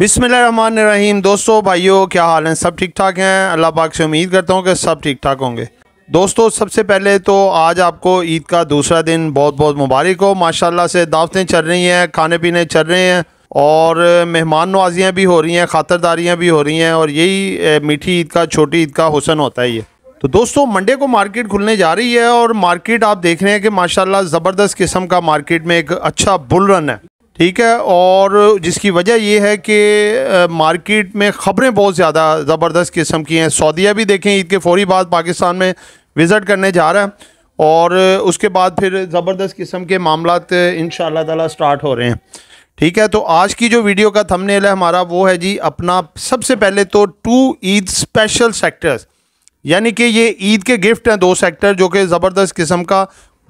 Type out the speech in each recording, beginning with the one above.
बिसमीम दोस्तों भाइयों क्या हाल हैं सब ठीक ठाक हैं अल्लाह पाक से उम्मीद करता हूँ कि सब ठीक ठाक होंगे दोस्तों सबसे पहले तो आज आपको ईद का दूसरा दिन बहुत बहुत मुबारक हो माशाल्लाह से दावतें चल रही हैं खाने पीने चल रहे हैं और मेहमान नवाजियाँ भी हो रही हैं खातरदारियाँ भी हो रही हैं और यही मीठी ईद का छोटी ईद का हुसन होता ही है तो दोस्तों मंडे को मार्केट खुलने जा रही है और मार्केट आप देख रहे हैं कि माशाल्लाह ज़बरदस्त किस्म का मार्केट में एक अच्छा बुल रन है ठीक है और जिसकी वजह यह है कि मार्केट में ख़बरें बहुत ज़्यादा ज़बरदस्त किस्म की हैं सऊदीया भी देखें ईद के फौरी बाद पाकिस्तान में विज़िट करने जा रहा है और उसके बाद फिर ज़बरदस्त किस्म के मामला इन ताला स्टार्ट हो रहे हैं ठीक है तो आज की जो वीडियो का थंबनेल है हमारा वो है जी अपना सबसे पहले तो टू ईद स्पेशल सेक्टर्स यानी कि ये ईद के गिफ्ट हैं दो सेक्टर जो कि ज़बरदस्त किस्म का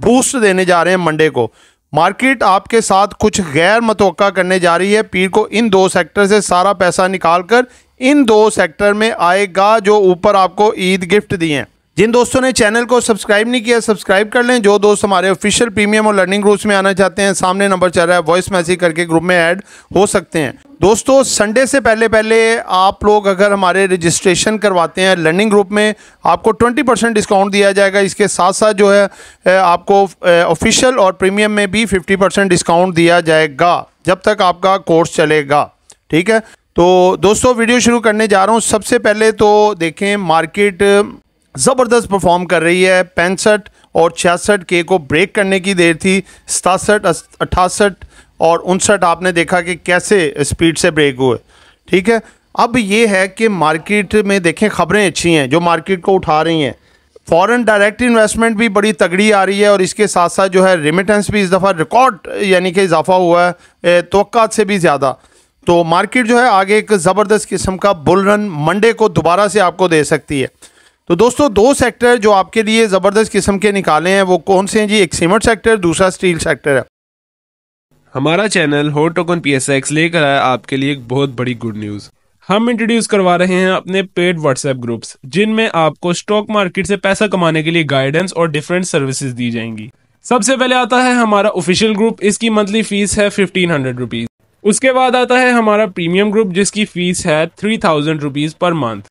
बूस्ट देने जा रहे हैं मंडे को मार्केट आपके साथ कुछ गैर मतव करने जा रही है पीर को इन दो सेक्टर से सारा पैसा निकाल कर इन दो सेक्टर में आएगा जो ऊपर आपको ईद गिफ्ट दिए हैं जिन दोस्तों ने चैनल को सब्सक्राइब नहीं किया सब्सक्राइब कर लें जो दोस्त हमारे ऑफिशियल प्रीमियम और लर्निंग ग्रुप्स में आना चाहते हैं सामने नंबर चल रहा है वॉइस मैसेज करके ग्रुप में ऐड हो सकते हैं दोस्तों संडे से पहले पहले आप लोग अगर हमारे रजिस्ट्रेशन करवाते हैं लर्निंग ग्रुप में आपको 20 परसेंट डिस्काउंट दिया जाएगा इसके साथ साथ जो है आपको ऑफिशियल और प्रीमियम में भी 50 परसेंट डिस्काउंट दिया जाएगा जब तक आपका कोर्स चलेगा ठीक है तो दोस्तों वीडियो शुरू करने जा रहा हूँ सबसे पहले तो देखें मार्केट ज़बरदस्त परफॉर्म कर रही है पैंसठ और छियासठ के को ब्रेक करने की देर थी सतासठ अट्ठासठ और उनसठ आपने देखा कि कैसे स्पीड से ब्रेक हुए ठीक है अब ये है कि मार्केट में देखें खबरें अच्छी हैं जो मार्केट को उठा रही हैं फॉरेन डायरेक्ट इन्वेस्टमेंट भी बड़ी तगड़ी आ रही है और इसके साथ साथ जो है रिमिटेंस भी इस दफ़ा रिकॉर्ड यानी कि इजाफा हुआ है तो से भी ज़्यादा तो मार्केट जो है आगे एक ज़बरदस्त किस्म का बुल रन मंडे को दोबारा से आपको दे सकती है तो दोस्तों दो सेक्टर जो आपके लिए ज़बरदस्त किस्म के निकाले हैं वो कौन से हैं जी एक सीमेंट सेक्टर दूसरा स्टील सेक्टर है हमारा चैनल हो टोकन पी एस एक्स लेकर आया आपके लिए एक बहुत बड़ी गुड न्यूज़ हम इंट्रोड्यूस करवा रहे हैं अपने पेड व्हाट्सएप ग्रुप्स जिनमें आपको स्टॉक मार्केट से पैसा कमाने के लिए गाइडेंस और डिफरेंट सर्विसेज दी जाएंगी सबसे पहले आता है हमारा ऑफिशियल ग्रुप इसकी मंथली फीस है फिफ्टीन हंड्रेड रुपीज़ उसके बाद आता है हमारा प्रीमियम ग्रुप जिसकी फीस है three thousand rupees per month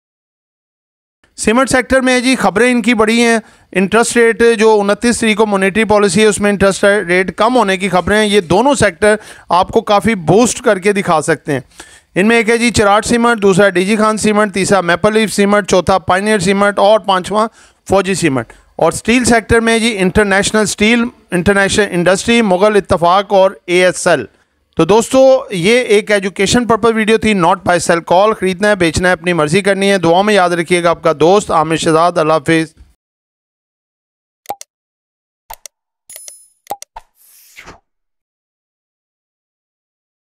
cement sector में जी खबरें इनकी बड़ी हैं इंटरेस्ट रेट जो उनतीस तरीक को मॉनेटरी पॉलिसी है उसमें इंटरेस्ट रेट कम होने की खबरें हैं ये दोनों सेक्टर आपको काफ़ी बूस्ट करके दिखा सकते हैं इनमें एक है जी चिराट सीमेंट दूसरा डीजी खान सीमेंट तीसरा मेपल लीफ सीमेंट चौथा पाइनियर सीमेंट और पाँचवा फौजी सीमेंट और स्टील सेक्टर में जी international steel international industry Mughal Ittefaq और ए एस एल तो दोस्तों ये एक एजुकेशन पर्पज वीडियो थी नॉट बाय सेल कॉल खरीदना है बेचना है अपनी मर्जी करनी है दुआ में याद रखिएगा आपका दोस्त आमिर शहजाद अल्लाह हाफिज़